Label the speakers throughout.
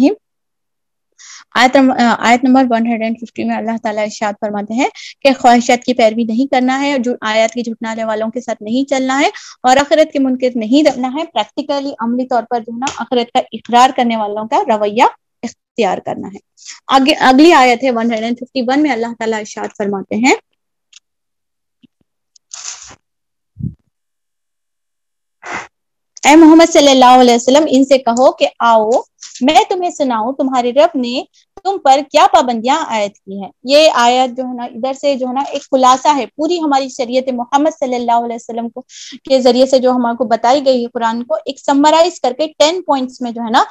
Speaker 1: रहीम आयत आयत नंबर 150 में अल्लाह ताला इरशाद फरमाते हैं कि ख्वाहिशात की पैरवी नहीं करना है जो आयत की झुटनाने वालों के साथ नहीं चलना है और आखिरत के मुनकर नहीं रहना है प्रैक्टिकली अमली तौर पर जो ना आखिरत का इकरार करने वालों का रवैया इख्तियार करना है आगे अगली आयत है 151 में अल्लाह ताला इरशाद फरमाते हैं ए मोहम्मद सल्लल्लाहु अलैहि वसल्लम इनसे कहो कि आओ मैं तुम्हें सुनाऊ तुम्हारे रब ने तुम पर क्या पाबंदियां आयत की हैं ये आयत जो है ना इधर से जो है ना एक खुलासा है पूरी हमारी शरीयत मोहम्मद सल्लल्लाहु अलैहि वसल्लम को के जरिए से जो हमारे को बताई गई है कुरान को एक समराइज करके टेन पॉइंट्स में जो है ना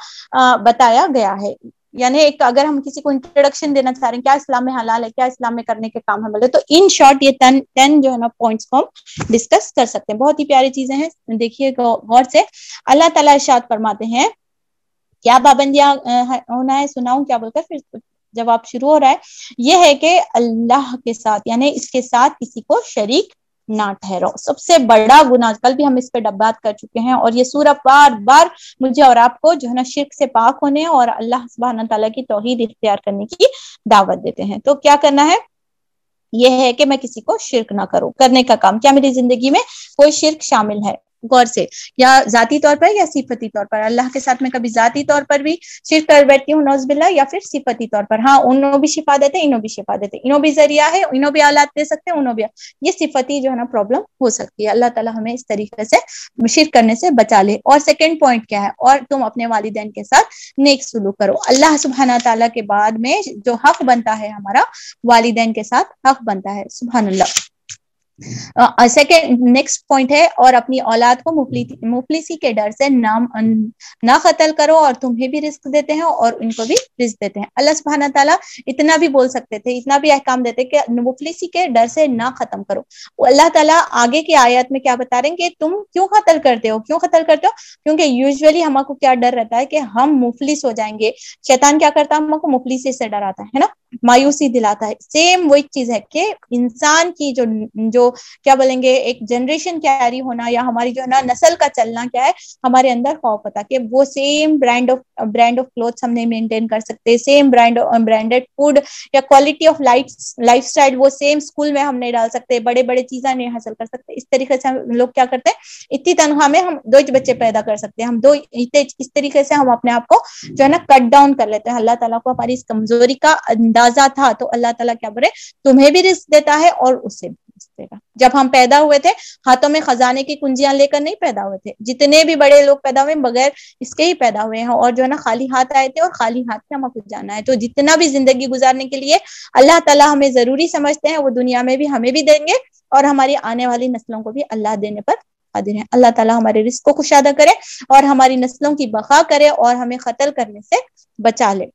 Speaker 1: बताया गया है यानी एक अगर हम किसी को इंट्रोडक्शन देना चाह रहे हैं क्या इस्लाम में हलाल है क्या इस्लाम में करने के काम है मतलब तो इन शॉर्ट ये टेन टेन जो है ना पॉइंट्स को हम डिस्कस कर सकते हैं बहुत ही प्यारी चीजें हैं देखिए गौर से अल्लाह ताला इशाद फरमाते हैं क्या पाबंदियां होना है सुनाऊं क्या बोलकर फिर जवाब शुरू हो रहा है यह है कि अल्लाह के साथ यानी इसके साथ किसी को शरीक ना ठहरो सबसे बड़ा गुना कल भी हम इस पर डब्बात कर चुके हैं और ये सूरह बार बार मुझे और आपको जो है ना शिरक से पाक होने और अल्लाह सुबहाना तला की तोहहीद इख्तियार करने की दावत देते हैं तो क्या करना है यह है कि मैं किसी को शिरक ना करूं करने का काम क्या मेरी जिंदगी में कोई शिरक शामिल है गौर से या जाति तौर पर या सिफती तौर पर अल्लाह के साथ में कभी जाति तौर पर भी शिर कर बैठती हूँ नौजबिल्ला या फिर सिफती तौर पर हाँ उन्हों भी शिफा देते इन्हों भी शिफा देते इन्हों भी जरिया है इन्हों भी आलात दे सकते हैं उन्हों भी ये सिफती जो है ना प्रॉब्लम हो सकती है अल्लाह तला हमें इस तरीके से शिर करने से बचा ले और सेकेंड पॉइंट क्या है और तुम अपने वालदेन के साथ नेक सुलूक करो अल्लाह सुबहाना तला के बाद में जो हक बनता है हमारा वालदेन के साथ हक बनता है सुबहानल्ला सेकेंड नेक्स्ट पॉइंट है और अपनी औलाद को मुफली मुफलिसी के डर से नाम ना कतल करो और तुम्हें भी रिस्क देते हैं और उनको भी रिस्क देते हैं अल्लाह सुबहाना तला इतना भी बोल सकते थे इतना भी अहकाम देते कि मुफलिसी के डर से ना खत्म करो अल्लाह तला आगे की आयत में क्या बता रहे हैं कि तुम क्यों कतल करते हो क्यों कतल करते हो क्योंकि यूजली हमको क्या डर रहता है कि हम मुफलिस हो जाएंगे शैतान क्या करता है हमको मुफलिसी से डराता है ना मायूसी दिलाता है सेम वही चीज है कि इंसान की जो जो क्या बोलेंगे एक जनरेशन कैरी होना या हमारी जो है ना नस्ल का चलना क्या है हमारे अंदर खौफ होता कि वो same brand of brand of clothes हमने मेंटेन कर सकते हैं सेम ब्रांड ब्रांडेड फूड या क्वालिटी ऑफ लाइफ लाइफ वो सेम स्कूल में हम नहीं डाल सकते बड़े बड़े चीजें नहीं हासिल कर सकते इस तरीके से हम लोग क्या करते हैं इतनी तनख्वाह में हम दो बच्चे पैदा कर सकते हैं हम दो इस तरीके से हम अपने आप को जो है ना कट डाउन कर लेते हैं अल्लाह तला को हमारी इस कमजोरी का अंदाजा था तो अल्लाह ताला क्या बोले तुम्हें भी रिस्क देता है और उसे भी रिस्क देगा जब हम पैदा हुए थे हाथों में खजाने की कुंजियां लेकर नहीं पैदा हुए थे जितने भी बड़े लोग पैदा हुए बगैर इसके ही पैदा हुए हैं और जो है ना खाली हाथ आए थे और खाली हाथ से हमें कुछ जाना है तो जितना भी जिंदगी गुजारने के लिए अल्लाह तला हमें जरूरी समझते हैं वो दुनिया में भी हमें भी देंगे और हमारी आने वाली नस्लों को भी अल्लाह देने पर कादिर है अल्लाह ताला हमारे रिस्क को खुशादा करे और हमारी नस्लों की बखा करे और हमें कतल करने से बचा ले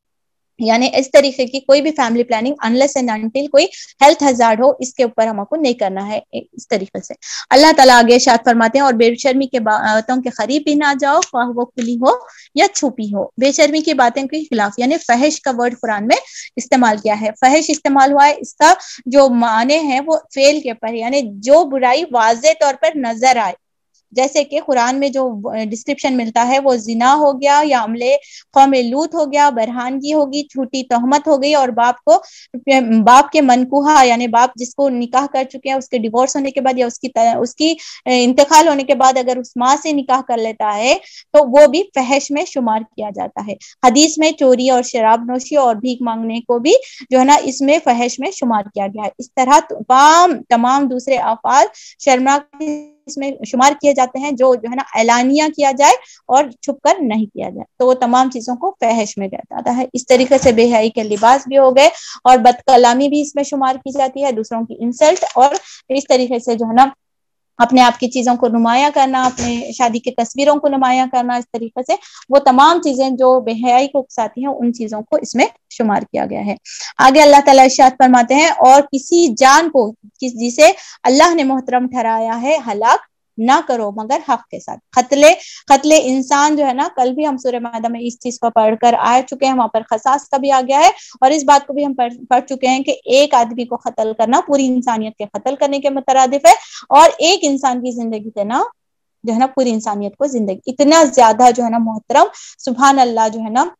Speaker 1: यानी इस तरीके की कोई भी family planning unless and until कोई हेल्थ हजार्ड हो इसके ऊपर हमको नहीं करना है इस तरीके से अल्लाह ताला आगे शाद फरमाते हैं और बेशर्मी के बातों के करीब भी ना जाओ ख्वाह वो खुली हो या छुपी हो बेशर्मी की बातें के खिलाफ यानी फहश का वर्ड कुरान में इस्तेमाल किया है फहश इस्तेमाल हुआ है इसका जो माने है वो फेल के ऊपर यानी जो बुराई वाज तौर पर नजर आए जैसे कि कुरान में जो डिस्क्रिप्शन मिलता है वो जिना हो गया या अमले कौम लूत हो गया बरहानगी होगी झूठी तहमत हो गई और बाप को बाप के मनकुहा यानी बाप जिसको निकाह कर चुके हैं उसके डिवोर्स होने के बाद या उसकी उसकी इंतकाल होने के बाद अगर उस माँ से निकाह कर लेता है तो वो भी फहश में शुमार किया जाता है हदीस में चोरी और शराब नोशी और भीख मांगने को भी जो है ना इसमें फहश में शुमार किया गया है इस तरह तमाम तमाम दूसरे अफाल शर्मा इसमें शुमार किए जाते हैं जो जो है ना ऐलानिया किया जाए और छुप कर नहीं किया जाए तो वो तमाम चीजों को फहश में जाता है इस तरीके से बेहाई के लिबास भी हो गए और बदकलामी भी इसमें शुमार की जाती है दूसरों की इंसल्ट और इस तरीके से जो है ना अपने आप की चीजों को नुमाया करना अपने शादी की तस्वीरों को नुमाया करना इस तरीके से वो तमाम चीजें जो बेहयाई को उकसाती हैं उन चीजों को इसमें शुमार किया गया है आगे अल्लाह ताला इशाद फरमाते हैं और किसी जान को किस जिसे अल्लाह ने मोहतरम ठहराया है हलाक ना करो मगर हक के साथ खतले खतले इंसान जो है ना कल भी हम सूर्य मादा में इस चीज को पढ़कर आ चुके हैं वहां पर खसास का भी आ गया है और इस बात को भी हम पढ़, पढ़ चुके हैं कि एक आदमी को कत्ल करना पूरी इंसानियत के कत्ल करने के मुतरदिफ है और एक इंसान की जिंदगी देना जो है ना पूरी इंसानियत को जिंदगी इतना ज्यादा जो है ना मोहतरम सुबहान अल्लाह जो है ना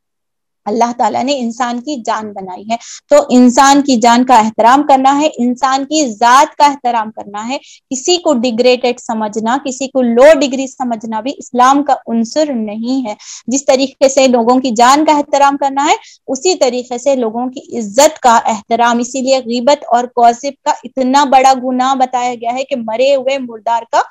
Speaker 1: अल्लाह ताला ने इंसान की जान हम्म। बनाई है तो इंसान की जान का एहतराम करना है इंसान की जात का एहतराम करना है किसी को डिग्रेडेड समझना किसी को लो डिग्री समझना भी इस्लाम का अंसर नहीं है जिस तरीके से लोगों की जान का एहतराम करना है उसी तरीके से लोगों की इज्जत का एहतराम इसीलिए गीबत और कौसिब का इतना बड़ा गुनाह बताया गया है कि मरे हुए मुर्दार का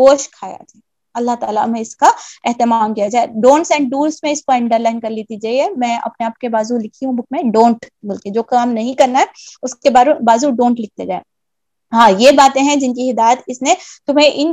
Speaker 1: गोश्त खाया जाए अल्लाह ताला में इसका एहतमाम किया जाए डोंट्स एंड डूल्स में इसको अंडरलाइन कर लेती जाइए मैं अपने आप के बाजू लिखी हूँ बुक में डोंट बोल के जो काम नहीं करना है उसके बाजू डोंट लिखते जाए हाँ ये बातें हैं जिनकी हिदायत इसने तुम्हें इन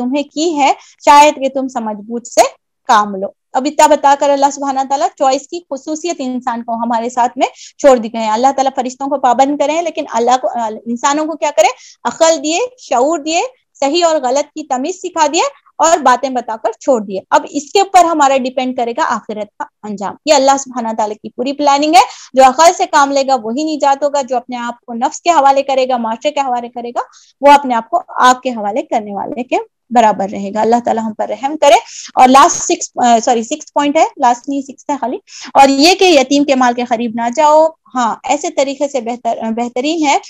Speaker 1: तुम्हें की है शायद कि तुम समझ से काम लो अब इतना बताकर अल्लाह सुबहाना तला चॉइस की खसूसियत इंसान को हमारे साथ में छोड़ दी गए अल्लाह ताला फरिश्तों को पाबंद करें लेकिन अल्लाह को इंसानों को क्या करें अकल दिए शूर दिए सही और गलत की तमीज सिखा दिया और बातें बताकर छोड़ दिए अब इसके ऊपर हमारा डिपेंड करेगा आखिरत का अंजाम ये अल्लाह सुबहाना तला की पूरी प्लानिंग है जो अकल से काम लेगा वही निजात होगा जो अपने आप को नफ्स के हवाले करेगा माशरे के हवाले करेगा वो अपने आप को आग के हवाले करने वाले के बराबर रहेगा अल्लाह ताला हम पर रहम करे और last six sorry six point है लास्ट नहीं सिक्स है खाली और ये कि यतीम के माल के करीब ना जाओ हाँ ऐसे तरीके से बेहतर बेहतरीन है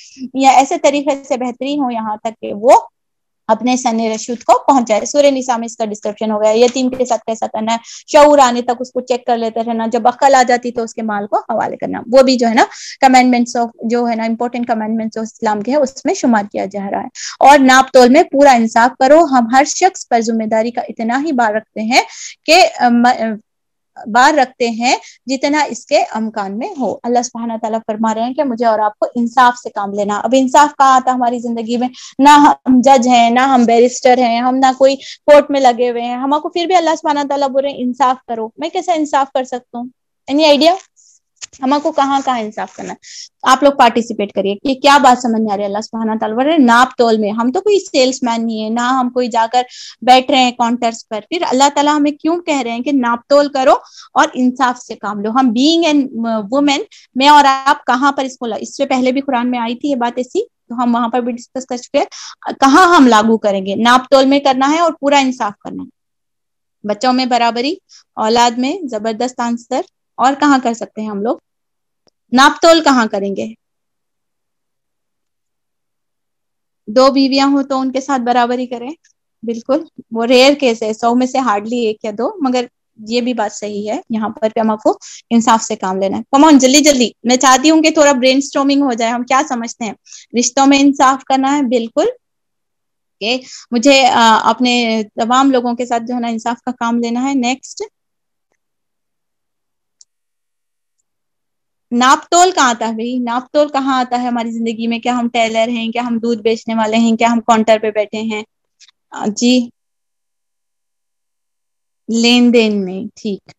Speaker 1: या ऐसे तरीके से बेहतरीन हो यहाँ तक कि वो अपने सैन्य रशूद को पहुंचाए सूर्य निशा में इसका डिस्क्रिप्शन हो गया यतीम के साथ कैसा करना है शऊर आने तक उसको चेक कर लेते रहना जब अक्ल आ जाती तो उसके माल को हवाले करना वो भी जो है ना कमेंडमेंट्स ऑफ जो है ना इंपॉर्टेंट कमेंडमेंट्स ऑफ इस्लाम के है उसमें शुमार किया जा रहा है और नाप तोल में पूरा इंसाफ करो हम हर शख्स पर जिम्मेदारी का इतना ही बार रखते हैं कि बार रखते हैं जितना इसके अमकान में हो अल्लाह सुबहाना तला फरमा रहे हैं कि मुझे और आपको इंसाफ से काम लेना अब इंसाफ कहाँ आता हमारी जिंदगी में ना हम जज हैं ना हम बैरिस्टर हैं हम ना कोई कोर्ट में लगे हुए हैं हम आपको फिर भी अल्लाह सुबहाना तला बोल रहे हैं इंसाफ करो मैं कैसा इंसाफ कर सकता हूँ एनी आइडिया हमको कहाँ कहाँ इंसाफ करना है आप लोग पार्टिसिपेट करिए कि क्या बात समझ में आ रही है अल्लाह सुबहाना तला बोल नाप तोल में हम तो कोई सेल्समैन नहीं है ना हम कोई जाकर बैठ रहे हैं काउंटर्स पर फिर अल्लाह ताला हमें क्यों कह रहे हैं कि नाप तोल करो और इंसाफ से काम लो हम बीइंग एन वुमेन मैं और आप कहाँ पर इसको इससे पहले भी कुरान में आई थी ये बात ऐसी तो हम वहां पर भी डिस्कस कर चुके हैं कहाँ हम लागू करेंगे नाप तोल में करना है और पूरा इंसाफ करना है बच्चों में बराबरी औलाद में जबरदस्त आंसर और कहाँ कर सकते हैं हम लोग नापतोल कहाँ करेंगे दो बीवियां हो तो उनके साथ बराबरी करें बिल्कुल वो रेयर केस है सौ में से हार्डली एक या दो मगर ये भी बात सही है यहाँ पर भी हम आपको इंसाफ से काम लेना है कमॉन जल्दी जल्दी मैं चाहती हूँ कि थोड़ा ब्रेन हो जाए हम क्या समझते हैं रिश्तों में इंसाफ करना है बिल्कुल के मुझे आ, अपने तमाम लोगों के साथ जो है ना इंसाफ का काम लेना है नेक्स्ट नापतोल कहाँ आता है भाई नापतोल कहाँ आता है हमारी जिंदगी में क्या हम टेलर हैं क्या हम दूध बेचने वाले हैं क्या हम काउंटर पे बैठे हैं जी लेन देन में ठीक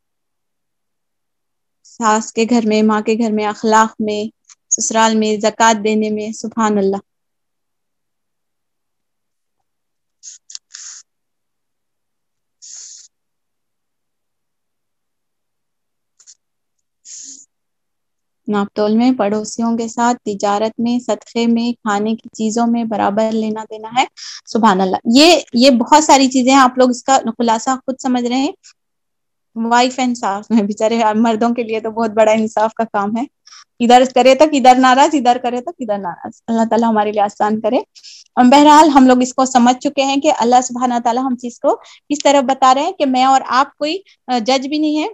Speaker 1: सास के घर में माँ के घर में अखलाक में ससुराल में जक़ात देने में सुबहान अल्लाह नापतोल में पड़ोसियों के साथ तिजारत में सदक़े में खाने की चीज़ों में बराबर लेना देना है सुबह अल्लाह ये ये बहुत सारी चीज़ें हैं आप लोग इसका खुलासा खुद समझ रहे हैं वाइफ इंसाफ में बेचारे मर्दों के लिए तो बहुत बड़ा इंसाफ का काम है इधर करे तक इधर नाराज इधर करे तक इधर नाराज अल्लाह ताला हमारे लिए आसान करे और बहरहाल हम लोग इसको समझ चुके हैं कि अल्लाह सुबहाना ताला हम चीज को इस तरह बता रहे हैं कि मैं और आप कोई जज भी नहीं है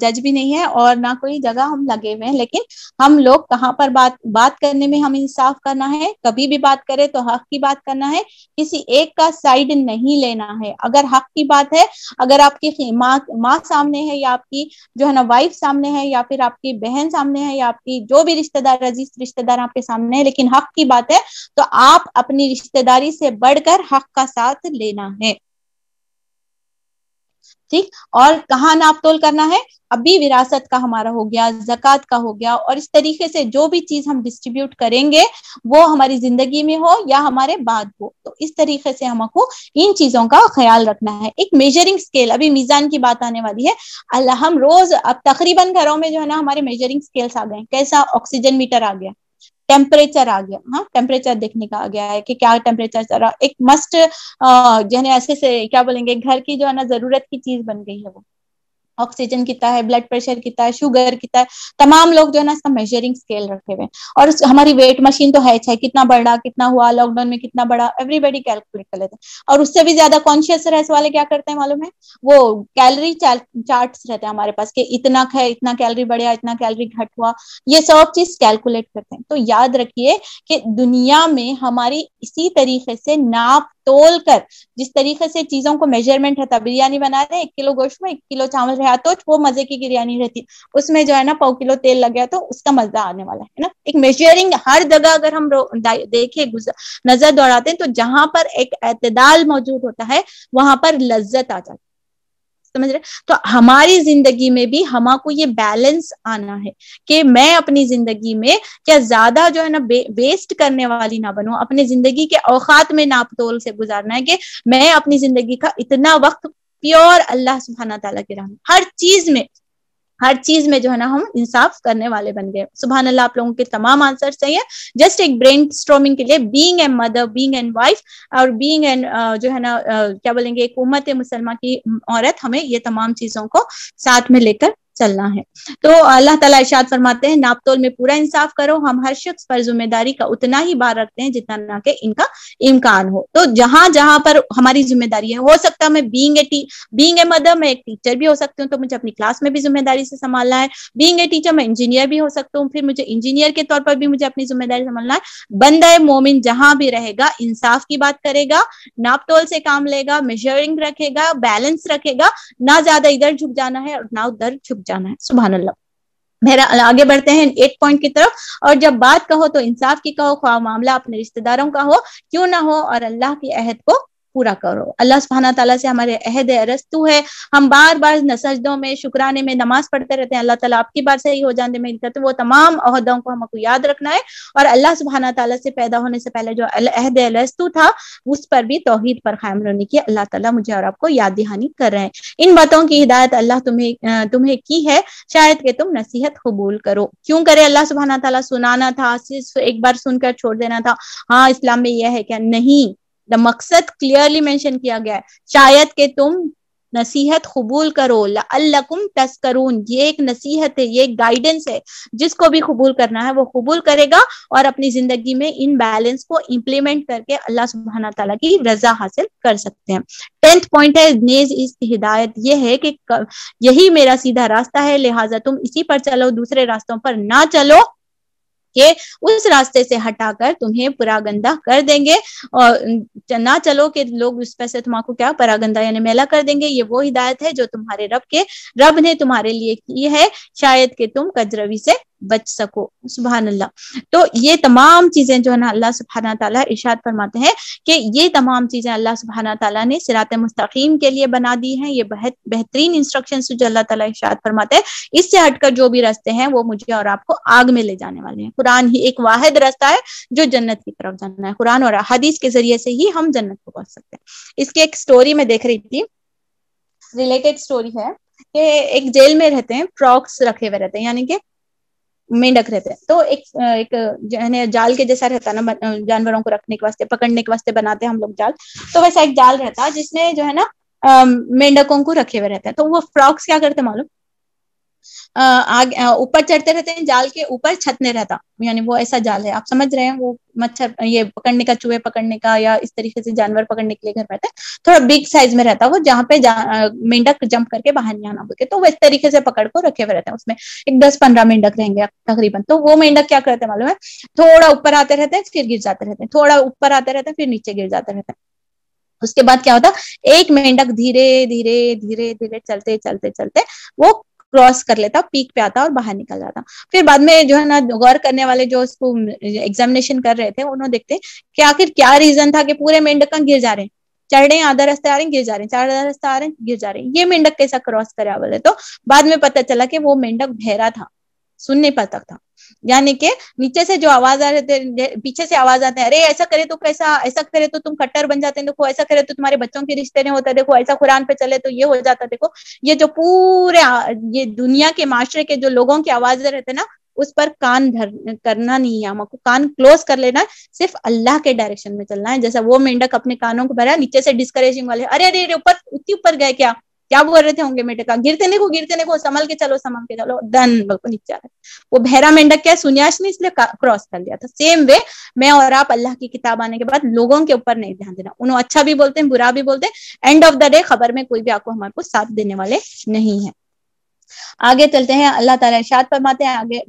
Speaker 1: जज भी नहीं है और ना कोई जगह हम लगे हुए हैं लेकिन हम लोग कहाँ पर बात बात करने में हम इंसाफ करना है कभी भी बात करें तो हक की बात करना है किसी एक का साइड नहीं लेना है अगर हक की बात है अगर आपकी माँ माँ सामने है या आपकी जो है ना वाइफ सामने है या फिर आपकी बहन सामने है या आपकी जो भी रिश्तेदार अजीज रिश्तेदार आपके सामने है लेकिन हक की बात है तो आप अपनी रिश्तेदारी से बढ़कर हक का साथ लेना है ठीक और कहाँ नाप तोल करना है अभी विरासत का हमारा हो गया जक़ात का हो गया और इस तरीके से जो भी चीज हम डिस्ट्रीब्यूट करेंगे वो हमारी जिंदगी में हो या हमारे बाद हो तो इस तरीके से हमको इन चीजों का ख्याल रखना है एक मेजरिंग स्केल अभी मीजान की बात आने वाली है अल्लाह हम रोज अब तकरीबन घरों में जो है ना हमारे मेजरिंग स्केल्स आ गए कैसा ऑक्सीजन मीटर आ गया टेम्परेचर आ गया हाँ टेम्परेचर देखने का आ गया है कि क्या टेम्परेचर चल रहा एक मस्ट अः जैसे ऐसे से क्या बोलेंगे घर की जो है ना जरूरत की चीज बन गई है वो ऑक्सीजन कितना है ब्लड प्रेशर कितना है शुगर कितना है तमाम लोग जो है ना इसका मेजरिंग स्केल रखे हुए और हमारी वेट मशीन तो है चाहे कितना बढ़ा कितना हुआ लॉकडाउन में कितना बढ़ा एवरीबडी कैलकुलेट कर लेते हैं और उससे भी ज्यादा कॉन्शियस रहस वाले क्या करते हैं मालूम है वो कैलरी चार्ट रहते हैं हमारे पास कि इतना है इतना कैलरी बढ़िया इतना कैलरी घट हुआ ये सब चीज कैलकुलेट करते हैं तो याद रखिए कि दुनिया में हमारी इसी तरीके से नाप तोल कर जिस तरीके से चीजों को मेजरमेंट रहता बिरयानी बना रहे एक किलो गोश्त में एक किलो चावल रहा तो वो मजे की बिरयानी रहती उसमें जो है ना पौ किलो तेल लग गया तो उसका मजा आने वाला है ना एक मेजरिंग हर जगह अगर हम देखे नजर दौड़ाते हैं तो जहां पर एक एतदाल मौजूद होता है वहां पर लज्जत आ जाती है समझ रहे तो हमारी जिंदगी में भी हमा को ये बैलेंस आना है कि मैं अपनी जिंदगी में क्या ज्यादा जो है ना वे, वेस्ट करने वाली ना बनू अपने जिंदगी के औकात में नापतोल से गुजारना है कि मैं अपनी जिंदगी का इतना वक्त प्योर अल्लाह सुबहाना तला के राह हर चीज में हर चीज में जो है ना हम इंसाफ करने वाले बन गए सुबह अल्लाह आप लोगों के तमाम आंसर सही है जस्ट एक ब्रेन स्ट्रोमिंग के लिए being a mother being and wife और बींग एंड जो है ना क्या बोलेंगे एक उम्मत मुसलमान की औरत हमें ये तमाम चीजों को साथ में लेकर चलना है तो अल्लाह ताला इशाद फरमाते हैं नापतोल में पूरा इंसाफ करो हम हर शख्स पर जिम्मेदारी का उतना ही बार रखते हैं जितना ना के इनका इम्कान हो तो जहां जहां पर हमारी जिम्मेदारी है हो सकता है मैं being a being a mother मैं एक टीचर भी हो सकती हूँ तो मुझे अपनी क्लास में भी जिम्मेदारी से संभालना है बींग ए टीचर मैं इंजीनियर भी हो सकता हूँ फिर मुझे इंजीनियर के तौर पर भी मुझे अपनी जिम्मेदारी संभालना है बंदा मोमिन जहां भी रहेगा इंसाफ की बात करेगा नापतोल से काम लेगा मेजरिंग रखेगा बैलेंस रखेगा ना ज्यादा इधर झुक जाना है और ना उधर झुक जाना जाना है सुबह अल्लाह मेरा आगे बढ़ते हैं एट पॉइंट की तरफ और जब बात कहो तो इंसाफ की कहो ख्वा मामला अपने रिश्तेदारों का हो क्यों ना हो और अल्लाह के अहद को पूरा करो अल्लाह सुबहाना तला से हमारे अहद अरस्तु है हम बार बार नसजदों में शुक्राने में नमाज पढ़ते रहते हैं अल्लाह ताला आपकी बार सही हो जाने में तो वो तमाम अहदों को हमको याद रखना है और अल्लाह सुबहाना तला से पैदा होने से पहले जो अहद अरस्तु था उस पर भी तोहहीद पर कायम रहने की अल्लाह ताला मुझे और आपको याद दहानी कर रहे हैं इन बातों की हिदायत अल्लाह तुम्हें तुम्हें की है शायद के तुम नसीहत कबूल करो क्यों करे अल्लाह सुबहाना तला सुनाना था सिर्फ एक बार सुनकर छोड़ देना था हाँ इस्लाम में यह है क्या नहीं द मकसद क्लियरली मेंशन किया गया है शायद के तुम नसीहत कबूल करो अल्लाकुम तस्करून ये एक नसीहत है ये एक गाइडेंस है जिसको भी कबूल करना है वो कबूल करेगा और अपनी जिंदगी में इन बैलेंस को इम्प्लीमेंट करके अल्लाह सुबहाना तला की रजा हासिल कर सकते हैं टेंथ पॉइंट है नेज इस हिदायत ये है कि यही मेरा सीधा रास्ता है लिहाजा तुम इसी पर चलो दूसरे रास्तों पर ना चलो के उस रास्ते से हटाकर तुम्हें परागंदा कर देंगे और ना चलो कि लोग उस पैसे तुम्हारा क्या परागंदा यानी मेला कर देंगे ये वो हिदायत है जो तुम्हारे रब के रब ने तुम्हारे लिए की है शायद कि तुम कजरवी से बच सको सुबहान अल्लाह तो ये तमाम चीजें जो है ना अल्लाह सुबहाना तला इर्शाद फरमाते हैं कि ये तमाम चीजें अल्लाह सुबहाना तला ने सिरात मुस्तकीम के लिए बना दी हैं ये बहुत बेहतरीन इंस्ट्रक्शन जो अल्लाह तला इर्शाद फरमाते हैं इससे हटकर जो भी रास्ते हैं वो मुझे और आपको आग में ले जाने वाले हैं कुरान ही एक वाहिद रास्ता है जो जन्नत की तरफ जाना है कुरान और हदीस के जरिए से ही हम जन्नत को पहुंच सकते हैं इसकी एक स्टोरी में देख रही थी रिलेटेड स्टोरी है कि एक जेल में रहते हैं प्रॉक्स रखे हुए रहते हैं यानी कि मेंढक रहते हैं तो एक एक जाल के जैसा रहता ना जानवरों को रखने के वास्ते पकड़ने के वास्ते बनाते हैं हम लोग जाल तो वैसा एक जाल रहता है जिसमें जो है ना मेंढकों को रखे हुए रहते हैं तो वो फ्रॉक्स क्या करते मालूम ऊपर चढ़ते रहते हैं जाल के ऊपर छतने रहता यानी वो ऐसा जाल है आप समझ रहे हैं वो मच्छर ये पकड़ने का चूहे पकड़ने का या इस तरीके से जानवर पकड़ने के लिए घर रहता है थोड़ा बिग साइज में रहता है वो जहाँ पे मेंढक जंप करके बाहर नहीं आना बोलते तो वो इस तरीके से पकड़ को रखे हुए रहते हैं उसमें एक दस पंद्रह मेंढक रहेंगे तकरीबन तो वो मेंढक क्या करते हैं मालूम है थोड़ा ऊपर आते रहते हैं फिर गिर जाते रहते हैं थोड़ा ऊपर आते रहते हैं फिर नीचे गिर जाते रहते हैं उसके बाद क्या होता एक मेंढक धीरे धीरे धीरे धीरे चलते चलते चलते वो क्रॉस कर लेता पीक पे आता और बाहर निकल जाता फिर बाद में जो है ना गौर करने वाले जो उसको एग्जामिनेशन कर रहे थे उन्होंने देखते कि आखिर क्या रीजन था कि पूरे मेंढक गिर जा रहे हैं चढ़ रहे हैं आधा रास्ते आ रहे हैं गिर जा रहे हैं चार आधा रास्ते आ रहे हैं गिर जा रहे हैं ये मेंढक कैसा क्रॉस करा बोले तो बाद में पता चला कि वो मेंढक भैरा था सुन नहीं पाता था यानी कि नीचे से जो आवाज आ रहे थे पीछे से आवाज आते हैं अरे ऐसा करे तो कैसा ऐसा करे तो तुम कट्टर बन जाते हैं देखो ऐसा करे तो तुम्हारे बच्चों के रिश्ते नहीं होता देखो ऐसा कुरान पे चले तो ये हो जाता देखो ये जो पूरे ये दुनिया के माशरे के जो लोगों की आवाज रहते ना उस पर कान धर करना नहीं है हमको कान क्लोज कर लेना सिर्फ अल्लाह के डायरेक्शन में चलना है जैसा वो मेंढक अपने कानों को भरा नीचे से डिस्करेजिंग वाले अरे अरे ऊपर उतनी ऊपर गए क्या क्या बोल रहे थे होंगे मेटे का गिरते नहीं को गिरते नहीं को संभल के चलो संभल के चलो धन बिल्कुल नीचे आ गए वो भैरा मेंढक क्या सुन्यास ने इसलिए क्रॉस कर लिया था सेम वे मैं और आप अल्लाह की किताब आने के बाद लोगों के ऊपर नहीं ध्यान देना उन्होंने अच्छा भी बोलते हैं बुरा भी बोलते हैं एंड ऑफ द डे खबर में कोई भी आपको हमारे को साथ देने वाले नहीं है आगे चलते हैं अल्लाह ताला इरशाद फरमाते हैं आगे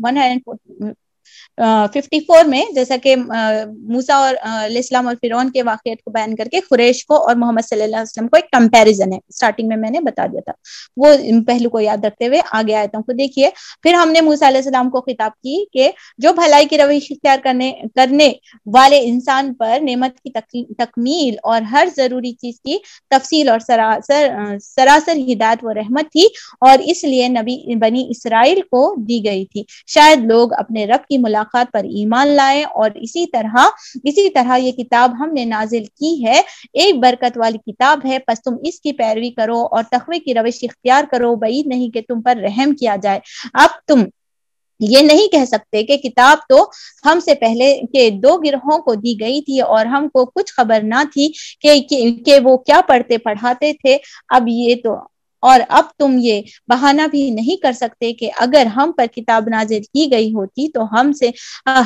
Speaker 1: फिफ्टी फोर में जैसा कि मूसा और इस्लाम और फिरौन के वाक़ को बयान करके खुरेश को और मोहम्मद सल्लल्लाहु को एक कंपैरिजन है स्टार्टिंग में मैंने बता दिया था वो पहलू को याद रखते हुए आगे आए तो देखिए फिर हमने मूसा सलाम को खिताब की कि जो भलाई की रवि इख्तियार करने करने वाले इंसान पर नेमत की तकमील और हर ज़रूरी चीज़ की तफसील और सरासर सरासर हिदायत व रहमत थी और इसलिए नबी बनी इसराइल को दी गई थी शायद लोग अपने रब की मुलाकात मुलाकात पर ईमान लाए और इसी तरह इसी तरह ये किताब हमने नाजिल की है एक बरकत वाली किताब है बस तुम इसकी पैरवी करो और तखवे की रविश इख्तियार करो बई नहीं कि तुम पर रहम किया जाए अब तुम ये नहीं कह सकते कि किताब तो हमसे पहले के दो गिरोहों को दी गई थी और हमको कुछ खबर ना थी कि, कि वो क्या पढ़ते पढ़ाते थे अब ये तो और अब तुम ये बहाना भी नहीं कर सकते कि अगर हम पर किताब नाजिल की गई होती तो हमसे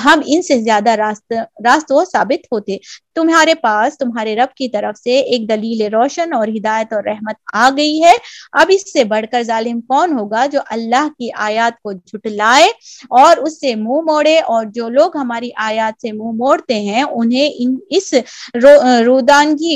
Speaker 1: हम इनसे ज्यादा रास्त रास्तों साबित होते तुम्हारे पास तुम्हारे रब की तरफ से एक दलील रोशन और हिदायत और रहमत आ गई है अब इससे बढ़कर जालिम कौन होगा जो अल्लाह की आयात को झुटलाए और उससे मुंह मोड़े और जो लोग हमारी आयात से मुंह मोड़ते हैं उन्हें इन इस रो, रोदानगी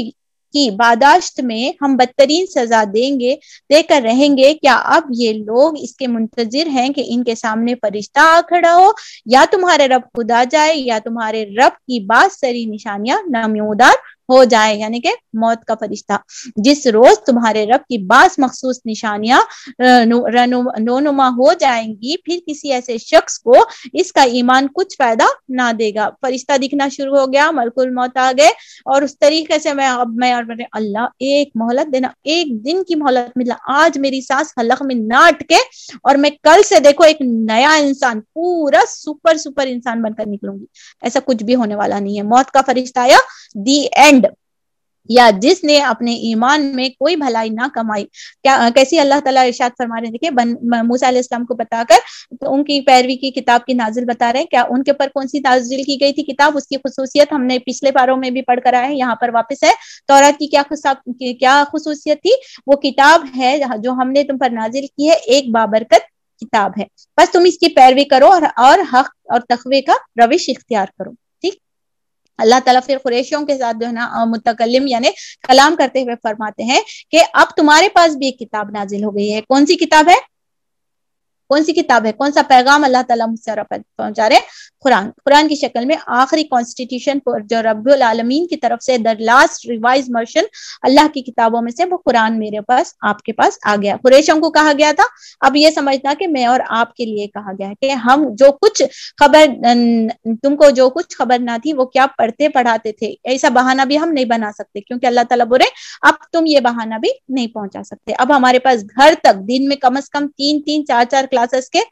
Speaker 1: की बादाश्त में हम बदतरीन सजा देंगे देकर रहेंगे क्या अब ये लोग इसके मुंतजर हैं कि इनके सामने फरिश्ता आ खड़ा हो या तुम्हारे रब खुदा जाए या तुम्हारे रब की बात सरी निशानियां नमोदार हो जाए यानी कि मौत का फरिश्ता जिस रोज तुम्हारे रब की बास मखसूस निशानियां नोनुमा हो जाएंगी फिर किसी ऐसे शख्स को इसका ईमान कुछ फायदा ना देगा फरिश्ता दिखना शुरू हो गया मलकुल मौत आ गए और उस तरीके से मैं अब मैं और मेरे अल्लाह एक मोहलत देना एक दिन की मोहलत मिला आज मेरी सांस हलक में ना अटके और मैं कल से देखो एक नया इंसान पूरा सुपर सुपर इंसान बनकर निकलूंगी ऐसा कुछ भी होने वाला नहीं है मौत का फरिश्ता आया दी एंड या जिसने अपने ईमान में कोई भलाई ना कमाई क्या कैसी अल्लाह ताला इरशाद फरमा रहे देखिए मूसा इस्लाम को बताकर तो उनकी पैरवी की किताब की नाजिल बता रहे हैं क्या उनके ऊपर कौन सी नाजिल की गई थी किताब उसकी खसूसियत हमने पिछले पारों में भी पढ़ कर आए यहाँ पर वापस है तौरात की क्या खुसा, क्या खसूसियत थी वो किताब है जो हमने तुम पर नाजिल की है एक बाबरकत किताब है बस तुम इसकी पैरवी करो और, और हक और तखवे का रविश इख्तियार करो अल्लाह ताला फिर कुरेशियों के साथ जो है ना मुतकलम यानी कलाम करते हुए फरमाते हैं कि अब तुम्हारे पास भी एक किताब नाजिल हो गई है कौन सी किताब है कौन सी किताब है कौन सा पैगाम अल्लाह ताला मुझसे पहुंचा रहे कुरान कुरान की शक्ल में आखिरी कॉन्स्टिट्यूशन पर जो रब्बुल आलमीन की तरफ से the last revised version Allah की किताबों में से वो कुरान मेरे पास आपके पास आ गया कुरेशों को कहा गया था अब ये समझना कि मैं और आपके लिए कहा गया है कि हम जो कुछ खबर तुमको जो कुछ खबर ना थी वो क्या पढ़ते पढ़ाते थे ऐसा बहाना भी हम नहीं बना सकते क्योंकि अल्लाह तला बोरे अब तुम ये बहाना भी नहीं पहुंचा सकते अब हमारे पास घर तक दिन में कम अज कम तीन तीन चार चार क्लासेस के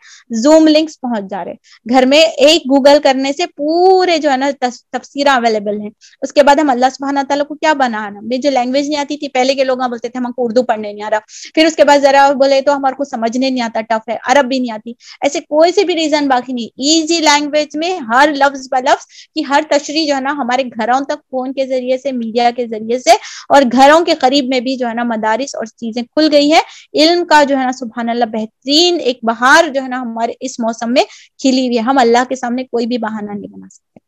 Speaker 1: जूम लिंक्स पहुंच जा रहे घर में एक गूगल करने से पूरे जो है ना तफसीरा अवेलेबल है उसके बाद हम अल्लाह सुबहाना तला को क्या बनाना मेरी जो लैंग्वेज नहीं आती थी पहले के लोग बोलते थे हमको उर्दू पढ़ने नहीं आ रहा फिर उसके बाद जरा बोले तो हमारे को समझने नहीं आता टफ है अरब भी नहीं आती ऐसे कोई से भी रीजन बाकी नहीं ईजी लैंग्वेज में हर लफ्ज ब लफ्ज की हर तशरी जो है ना हमारे घरों तक फोन के जरिए से मीडिया के जरिए से और घरों के करीब में भी जो है ना मदारिस और चीजें खुल गई है इल्म का जो है ना सुबहान अल्लाह बेहतरीन एक बहार जो है ना हमारे इस मौसम में खिली हुई है हम अल्लाह के सामने कोई भी बहाना नहीं बना सकते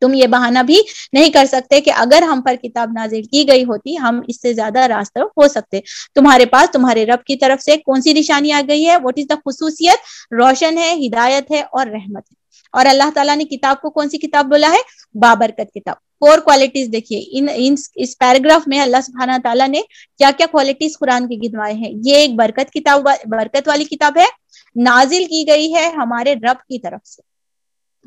Speaker 1: तुम ये बहाना भी नहीं कर सकते कि अगर हम पर किताब नाजिल की गई होती हम इससे ज्यादा रास्ता हो सकते तुम्हारे पास तुम्हारे रब की तरफ से कौन सी निशानी आ गई है वट इज द खसूसियत रोशन है हिदायत है और रहमत है और अल्लाह ताला ने किताब को कौन सी किताब बोला है बाबरकत किताब फोर क्वालिटीज देखिए इन इन इस पैराग्राफ में अल्लाह सुबहाना तला ने क्या क्या क्वालिटीज कुरान के गिनवाए हैं ये एक बरकत किताब बरकत वाली किताब है नाजिल की गई है हमारे रब की तरफ से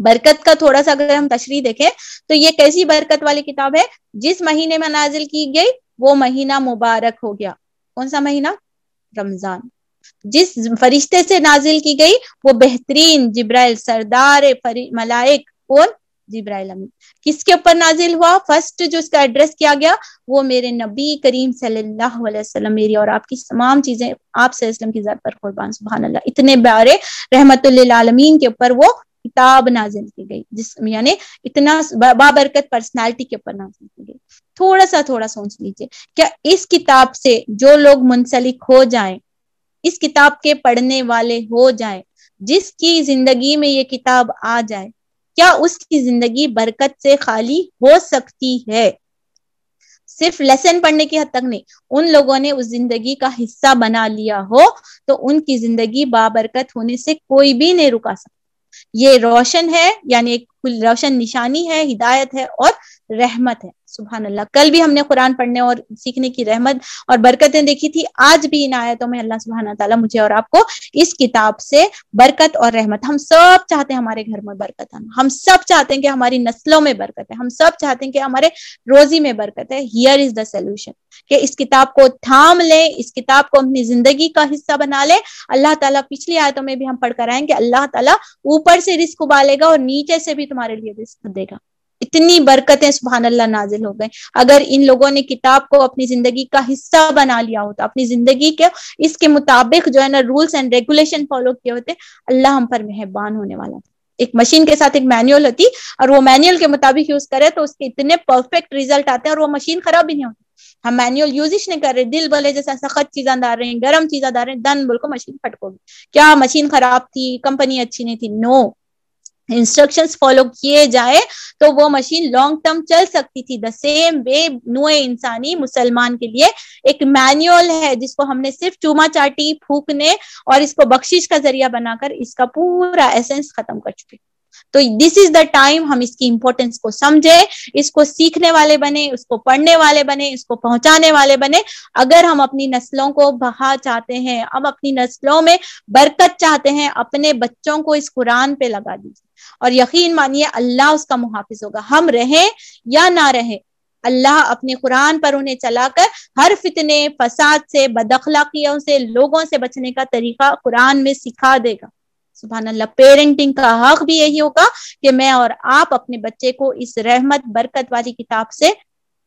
Speaker 1: बरकत का थोड़ा सा अगर हम तशरी देखें तो ये कैसी बरकत वाली किताब है जिस महीने में नाजिल की गई वो महीना मुबारक हो गया कौन सा महीना रमजान जिस फरिश्ते से नाजिल की गई वो बेहतरीन जिब्राइल सरदार मलाइक कौन जिब्राइल अमीन किसके ऊपर नाजिल हुआ फर्स्ट जो इसका एड्रेस किया गया वो मेरे नबी करीम सल्लल्लाहु अलैहि वसल्लम मेरी और आपकी तमाम चीजें आप वसल्लम की जात पर कुर्बान सुबहान अल्लाह इतने प्यारे रहमतुल्लिल आलमीन के ऊपर वो किताब नाजिल की गई जिस यानी इतना बाबरकत पर्सनालिटी के ऊपर नाजिल की गई थोड़ा सा थोड़ा सोच लीजिए क्या इस किताब से जो लोग मुंसलिक हो जाएं इस किताब के पढ़ने वाले हो जाएं जिसकी जिंदगी में ये किताब आ जाए क्या उसकी जिंदगी बरकत से खाली हो सकती है सिर्फ लेसन पढ़ने की हद तक नहीं उन लोगों ने उस जिंदगी का हिस्सा बना लिया हो तो उनकी जिंदगी बाबरकत होने से कोई भी नहीं रुका सकता ये रोशन है यानी एक रोशन निशानी है हिदायत है और रहमत है सुबहान अल्लाह कल भी हमने कुरान पढ़ने और सीखने की रहमत और बरकतें देखी थी आज भी इन आयतों में अल्लाह सुबहान तला मुझे और आपको इस किताब से बरकत और रहमत हम सब चाहते हैं हमारे घर में बरकत आना हम सब चाहते हैं कि हमारी नस्लों में बरकत है हम सब चाहते हैं कि हमारे रोजी में बरकत है हियर इज द सोल्यूशन कि इस किताब को थाम लें इस किताब को अपनी जिंदगी का हिस्सा बना लें अल्लाह ताला पिछली आयतों में भी हम पढ़कर आएंगे अल्लाह ताला ऊपर से रिस्क उबालेगा और नीचे से भी तुम्हारे लिए रिस्क देगा कितनी बरकतें सुबहान अल्लाह नाजिल हो गए अगर इन लोगों ने किताब को अपनी जिंदगी का हिस्सा बना लिया होता अपनी जिंदगी के इसके मुताबिक जो है ना रूल्स एंड रेगुलेशन फॉलो किए होते अल्लाह हम पर मेहरबान होने वाला था एक मशीन के साथ एक मैनुअल होती और वो मैनुअल के मुताबिक यूज करे तो उसके इतने परफेक्ट रिजल्ट आते हैं और वो मशीन खराब ही नहीं होती हम मैनुअल यूज ही नहीं कर रहे दिल बोले जैसे सख्त चीजा डाल रहे हैं गर्म चीजा डाल रहे हैं दन बोल को मशीन फटकोगी क्या मशीन खराब थी कंपनी अच्छी नहीं थी नो इंस्ट्रक्शन फॉलो किए जाए तो वो मशीन लॉन्ग टर्म चल सकती थी द सेम वे नुए इंसानी मुसलमान के लिए एक मैनुअल है जिसको हमने सिर्फ चूमा चाटी फूकने और इसको बख्शिश का जरिया बनाकर इसका पूरा एसेंस खत्म कर चुके तो दिस इज द टाइम हम इसकी इंपॉर्टेंस को समझे इसको सीखने वाले बने उसको पढ़ने वाले बने इसको पहुंचाने वाले बने अगर हम अपनी नस्लों को बहा चाहते हैं हम अपनी नस्लों में बरकत चाहते हैं अपने बच्चों को इस कुरान पे लगा दीजिए और यकीन मानिए अल्लाह उसका मुहाफिज होगा हम रहें या ना रहें अल्लाह अपने कुरान पर उन्हें चलाकर हर फितने फसाद से बदखलाकियों से लोगों से बचने का तरीका कुरान में सिखा देगा सुबहान अल्लाह पेरेंटिंग का हक भी यही होगा कि मैं और आप अपने बच्चे को इस रहमत बरकत वाली किताब से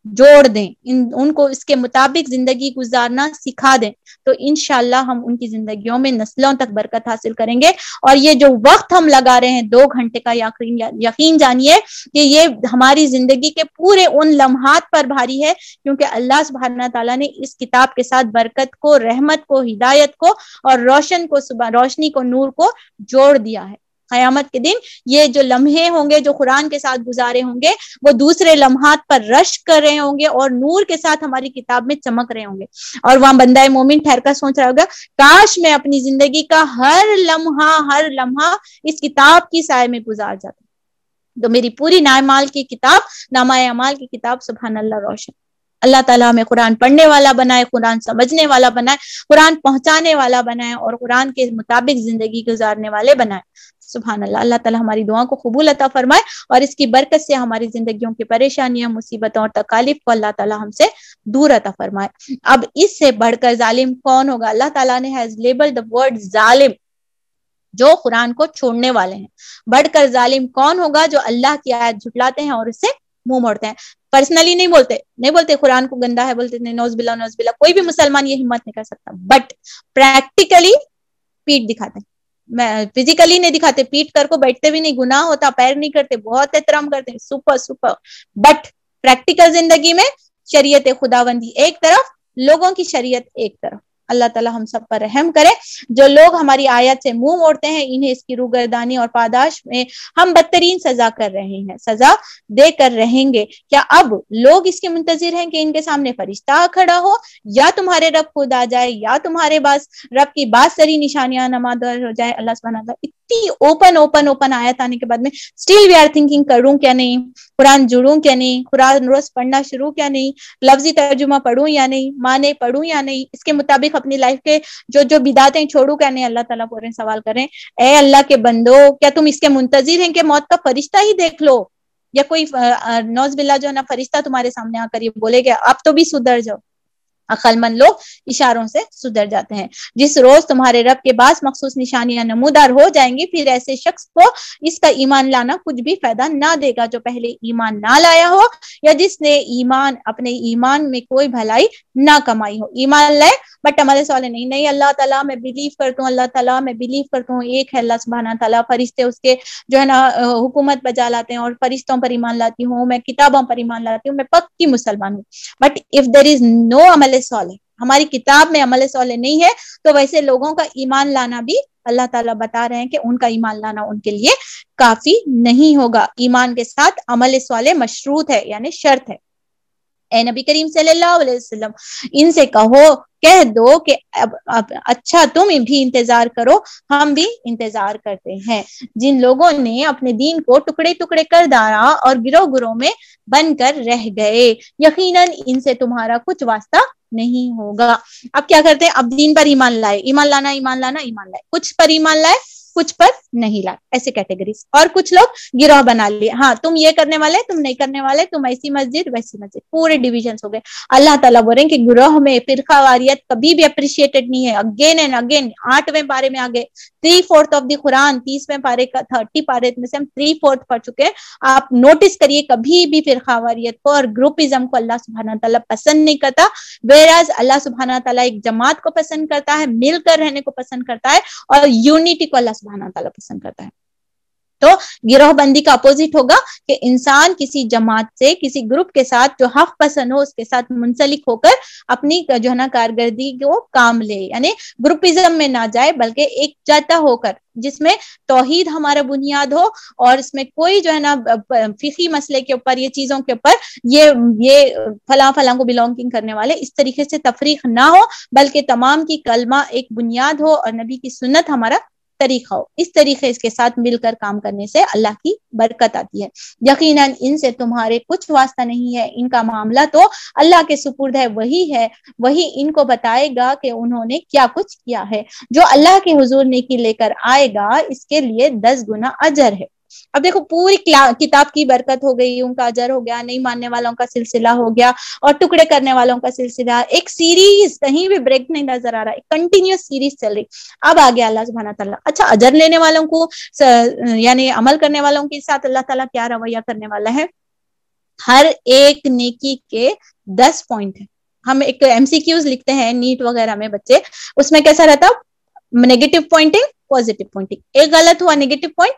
Speaker 1: जोड़ दें इन उनको इसके मुताबिक जिंदगी गुजारना सिखा दें तो इनशाला हम उनकी जिंदगियों में नस्लों तक बरकत हासिल करेंगे और ये जो वक्त हम लगा रहे हैं दो घंटे का यकीन यकीन जानिए कि ये हमारी जिंदगी के पूरे उन लम्हात पर भारी है क्योंकि अल्लाह सुबहाना तला ने इस किताब के साथ बरकत को रहमत को हिदायत को और रोशन को सुबह रोशनी को नूर को जोड़ दिया है क्यामत के दिन ये जो लम्हे होंगे जो कुरान के साथ गुजारे होंगे वो दूसरे लम्हात पर रश कर रहे होंगे और नूर के साथ हमारी किताब में चमक रहे होंगे और वहां बंदा मोमिन ठहर कर सोच रहा होगा काश मैं अपनी जिंदगी का हर लम्हा हर लम्हा इस किताब की साय में गुजार जाता तो मेरी पूरी नायमाल की किताब नामा अमाल की किताब सुबहान अल्लाह रोशन अल्लाह ताला हमें कुरान पढ़ने वाला बनाए कुरान समझने वाला बनाए कुरान पहुंचाने वाला बनाए और कुरान के मुताबिक जिंदगी गुजारने वाले बनाए सुबहान अल्लाह अल्लाह ताला हमारी दुआ को कबूल अता फरमाए और इसकी बरकत से हमारी जिंदगियों की परेशानियां मुसीबतों और तकालीफ को अल्लाह ताला हमसे दूर अता फरमाए अब इससे बढ़कर जालिम कौन होगा अल्लाह ताला ने हैज लेबल द वर्ड जालिम जो कुरान को छोड़ने वाले हैं बढ़कर जालिम कौन होगा जो अल्लाह की आयत झुटलाते हैं और उससे मुंह मोड़ते हैं पर्सनली नहीं बोलते नहीं बोलते कुरान को गंदा है बोलते नहीं नौजबिल्ला नौजबिल्ला कोई भी मुसलमान ये हिम्मत नहीं कर सकता बट प्रैक्टिकली पीठ दिखाते हैं फिजिकली नहीं दिखाते पीट कर को बैठते भी नहीं गुनाह होता पैर नहीं करते बहुत एहतराम करते सुपर सुपर बट प्रैक्टिकल जिंदगी में शरीयत खुदाबंदी एक तरफ लोगों की शरीयत एक तरफ अल्लाह ताला हम सब पर रहम करे जो लोग हमारी आयत से मुंह मोड़ते हैं इन्हें इसकी रूगरदानी और पादाश में हम बदतरीन सजा कर रहे हैं सजा दे कर रहेंगे क्या अब लोग इसके मुंतजिर हैं कि इनके सामने फरिश्ता खड़ा हो या तुम्हारे रब खुद आ जाए या तुम्हारे पास रब की बात सरी निशानियां नमादर हो जाए अल्लाह सुबहाना इतनी ओपन ओपन ओपन आयत आने के बाद में स्टिल वी आर थिंकिंग करूं क्या नहीं कुरान जुड़ूं क्या नहीं कुरान रोज पढ़ना शुरू क्या नहीं लफ्जी तर्जुमा पढ़ूं या नहीं माने पढ़ूं या नहीं इसके मुताबिक अपनी लाइफ के जो जो बिदातें छोड़ू क्या नहीं अल्लाह तला पूरे सवाल करें ए अल्लाह के बंदो क्या तुम इसके मुंतजिर हैं कि मौत का फरिश्ता ही देख लो या कोई नौज बिल्ला जो है ना फरिश्ता तुम्हारे सामने आकर ये बोलेगा आप तो भी सुधर जाओ अकलमंद लोग इशारों से सुधर जाते हैं जिस रोज तुम्हारे रब के पास मखसूस निशानियां नमूदार हो जाएंगी फिर ऐसे शख्स को इसका ईमान लाना कुछ भी फायदा ना देगा जो पहले ईमान ना लाया हो या जिसने ईमान अपने ईमान में कोई भलाई ना कमाई हो ईमान लाए बट हमारे सवाल नहीं नहीं अल्लाह तला मैं बिलीव करता हूँ अल्लाह तला मैं बिलीव करता हूँ एक है अल्लाह सुबहाना तला फरिश्ते उसके जो है ना हुकूमत बजा लाते हैं और फरिश्तों पर ईमान लाती हूँ मैं किताबों पर ईमान लाती हूँ मैं पक्की मुसलमान हूँ but if there is no अमल अमल सौले हमारी किताब में अमल सौले नहीं है तो वैसे लोगों का ईमान लाना भी अल्लाह ताला बता रहे हैं कि उनका ईमान लाना उनके लिए काफी नहीं होगा ईमान के साथ अमल सौले मशरूत है यानी शर्त है ए नबी करीम सल्लाम इनसे कहो कह दो कि अब, अब अच्छा तुम भी इंतजार करो हम भी इंतजार करते हैं जिन लोगों ने अपने दीन को टुकड़े टुकड़े कर डाला और गिरोह गिरोह में बनकर रह गए यकीनन इनसे तुम्हारा कुछ वास्ता नहीं होगा अब क्या करते हैं अब दीन पर ईमान लाए ईमान लाना ईमान लाना ईमान लाए कुछ पर ईमान लाए कुछ पर नहीं ला ऐसे कैटेगरीज और कुछ लोग गिरोह बना लिए हाँ तुम ये करने वाले तुम नहीं करने वाले तुम ऐसी मस्जिद वैसी मस्जिद पूरे डिविजन हो गए अल्लाह ताला बोल रहे हैं कि गिरोह में फिरका वारियत कभी भी अप्रिशिएटेड नहीं है अगेन एंड अगेन आठवें पारे में आ गए three fourth of the Quran तीसवें पारे का थर्टी पारे में से हम थ्री फोर्थ पढ़ चुके हैं आप नोटिस करिए कभी भी फिरका वारियत को और ग्रुपिज्म को अल्लाह सुबहाना तला पसंद नहीं करता वेराज अल्लाह सुबहाना तला एक जमात को पसंद करता है मिलकर रहने को पसंद करता है और यूनिटी को अल्लाह सुबहाना तला पसंद करता है तो गिरोहबंदी का अपोजिट होगा कि इंसान किसी जमात से किसी ग्रुप के साथ जो हक पसंद हो उसके साथ मुंसलिक होकर अपनी जो है ना कारगर्दी को काम ले यानी ग्रुपिज्म में ना जाए बल्कि एक जाता होकर जिसमें तोहीद हमारा बुनियाद हो और इसमें कोई जो है ना फिकी मसले के ऊपर ये चीजों के ऊपर ये ये फला फला को बिलोंगिंग करने वाले इस तरीके से तफरीक ना हो बल्कि तमाम की कलमा एक बुनियाद हो और नबी की सुन्नत हमारा तरीका हो इस तरीके इसके साथ मिलकर काम करने से अल्लाह की बरकत आती है यकीनन इनसे तुम्हारे कुछ वास्ता नहीं है इनका मामला तो अल्लाह के सुपुर्द है वही है वही इनको बताएगा कि उन्होंने क्या कुछ किया है जो अल्लाह के हजूर नेकी लेकर आएगा इसके लिए दस गुना अजर है अब देखो पूरी किताब की बरकत हो गई उनका अजर हो गया नहीं मानने वालों का सिलसिला हो गया और टुकड़े करने वालों का सिलसिला एक सीरीज कहीं भी ब्रेक नहीं नजर आ रहा है कंटिन्यूस सीरीज चल रही अब आ गया अल्लाह सुबहाना तला अच्छा अजर लेने वालों को यानी अमल करने वालों के साथ अल्लाह तला क्या रवैया करने वाला है हर एक नेकी के दस पॉइंट है हम एक एमसीक्यूज लिखते हैं नीट वगैरह में बच्चे उसमें कैसा रहता नेगेटिव पॉइंटिंग पॉजिटिव पॉइंटिंग एक गलत हुआ नेगेटिव पॉइंट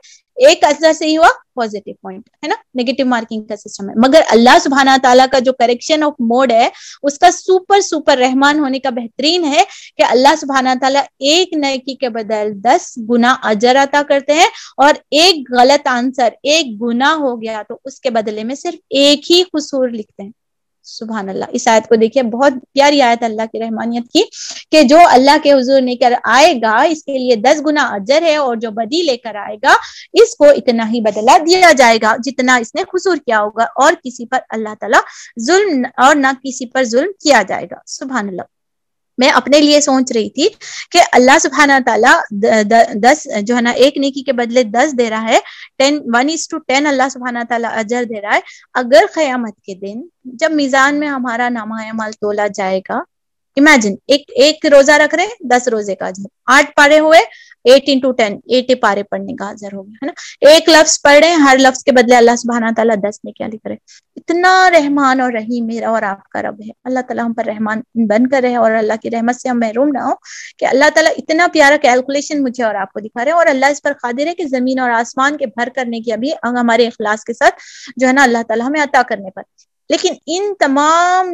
Speaker 1: एक असर से ही हुआ पॉजिटिव पॉइंट है ना नेगेटिव मार्किंग का सिस्टम है मगर अल्लाह सुबहाना तला का जो करेक्शन ऑफ मोड है उसका सुपर सुपर रहमान होने का बेहतरीन है कि अल्लाह सुबहाना तला एक नयकी के बदल दस गुना अजर अता करते हैं और एक गलत आंसर एक गुना हो गया तो उसके बदले में सिर्फ एक ही कसूर लिखते हैं सुबह अल्लाह इस आयत को देखिए बहुत प्यारी आयत अल्लाह की रहमानियत की कि जो अल्लाह के हजूर लेकर आएगा इसके लिए दस गुना अजर है और जो बदी लेकर आएगा इसको इतना ही बदला दिया जाएगा जितना इसने खसूर किया होगा और किसी पर अल्लाह तला जुल्म और ना किसी पर जुल्म किया जाएगा सुबह अल्लाह मैं अपने लिए सोच रही थी कि अल्लाह सुबहाना तला दस जो है ना एक नेकी के बदले दस दे रहा है ten one is to ten Allah सुबहाना तला अजर दे रहा है अगर खयामत के दिन जब मिजान में हमारा नामा माल तोला जाएगा इमेजिन एक एक रोजा रख रहे दस रोजे का अजर आठ पारे हुए एट इंटू टेन एटी पारे पढ़ने का अजर हो गया है ना एक लफ्ज पढ़ रहे हर लफ्ज के बदले अल्लाह सुबहाना तला दस ने क्या लिख रहे इतना रहमान और रहीम मेरा और आपका रब है अल्लाह ताला हम पर रहमान बन कर रहे और अल्लाह की रहमत से हम महरूम ना हो कि अल्लाह ताला इतना प्यारा कैलकुलेशन मुझे और आपको दिखा रहे हैं और अल्लाह इस पर खादिर है कि जमीन और आसमान के भर करने की अभी हमारे अखलास के साथ जो है ना अल्लाह तला हमें अता करने पर लेकिन इन तमाम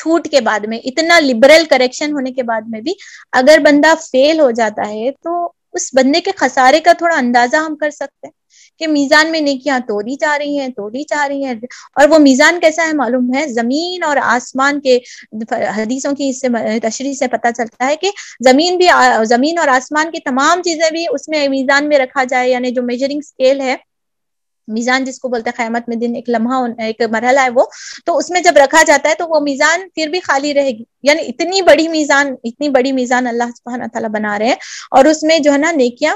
Speaker 1: छूट के बाद में इतना लिबरल करेक्शन होने के बाद में भी अगर बंदा फेल हो जाता है तो उस बंदे के खसारे का थोड़ा अंदाजा हम कर सकते हैं कि मीज़ान में नेकियां तोड़ी जा रही हैं तोड़ी जा रही हैं और वो मीज़ान कैसा है मालूम है ज़मीन और आसमान के हदीसों की इससे तशरी से पता चलता है कि ज़मीन भी ज़मीन और आसमान की तमाम चीज़ें भी उसमें मीज़ान में रखा जाए यानी जो मेजरिंग स्केल है मीजान जिसको बोलते हैं क़यामत में दिन एक लम्हा एक मरहला है वो तो उसमें जब रखा जाता है तो वो मीजान फिर भी खाली रहेगी यानी इतनी बड़ी मीजान इतनी बड़ी मीजान अल्लाह सुबहाना तला बना रहे हैं और उसमें जो है ना नेकियां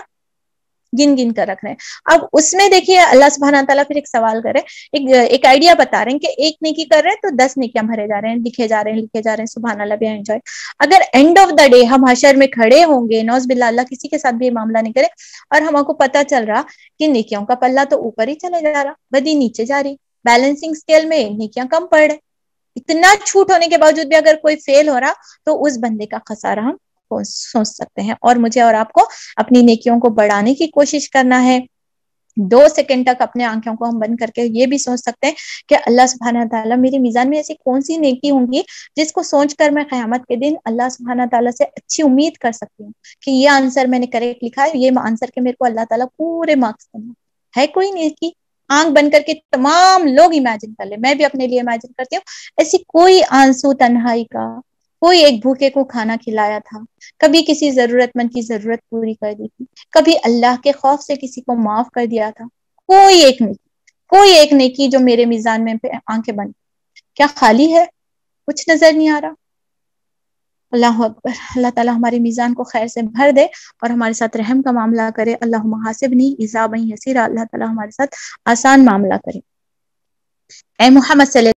Speaker 1: गिन गिन कर रख रहे हैं अब उसमें देखिए अल्लाह सुबहाना तला फिर एक सवाल करे एक एक आइडिया बता रहे हैं कि एक नेकी कर रहे हैं तो दस नेकियां भरे जा रहे हैं लिखे जा रहे हैं लिखे जा रहे हैं सुबह अल्लाह भी एंजॉय अगर एंड ऑफ द डे हम हशर में खड़े होंगे नौज बिल्ला किसी के साथ भी मामला नहीं करे और हमको पता चल रहा कि नेकियों का पल्ला तो ऊपर ही चला जा रहा बदी नीचे जा रही बैलेंसिंग स्केल में नेकियां कम पड़ रहे इतना छूट होने के बावजूद भी अगर कोई फेल हो रहा तो उस बंदे का खसारा हम सोच सकते हैं और मुझे और आपको अपनी नेकियों को बढ़ाने की कोशिश करना है दो सेकंड तक अपने आंखों को हम बंद करके ये भी सोच सकते हैं कि अल्लाह सुबहाना ताला मेरे मिजान में ऐसी कौन सी नेकी होंगी जिसको सोचकर मैं क्यामत के दिन अल्लाह सुबहाना ताला से अच्छी उम्मीद कर सकती हूँ कि ये आंसर मैंने करेक्ट लिखा है ये आंसर के मेरे को अल्लाह ताला पूरे मार्क्स देना है कोई नेकी आंख बंद करके तमाम लोग इमेजिन कर ले मैं भी अपने लिए इमेजिन करती हूँ ऐसी कोई आंसू तन्हाई का कोई एक भूखे को खाना खिलाया था कभी किसी जरूरतमंद की जरूरत पूरी कर दी थी कभी अल्लाह के खौफ से किसी को माफ कर दिया था कोई एक नहीं कोई एक नहीं की जो मेरे मिजान में आंखें बन क्या खाली है कुछ नजर नहीं आ रहा अल्लाह अकबर अल्लाह ताला हमारे मिज़ान को खैर से भर दे और हमारे साथ रहम का मामला करे अल्लाह ईजा बही हसीरा अल्लाह ताला हमारे साथ आसान मामला करे ए मोहम्मद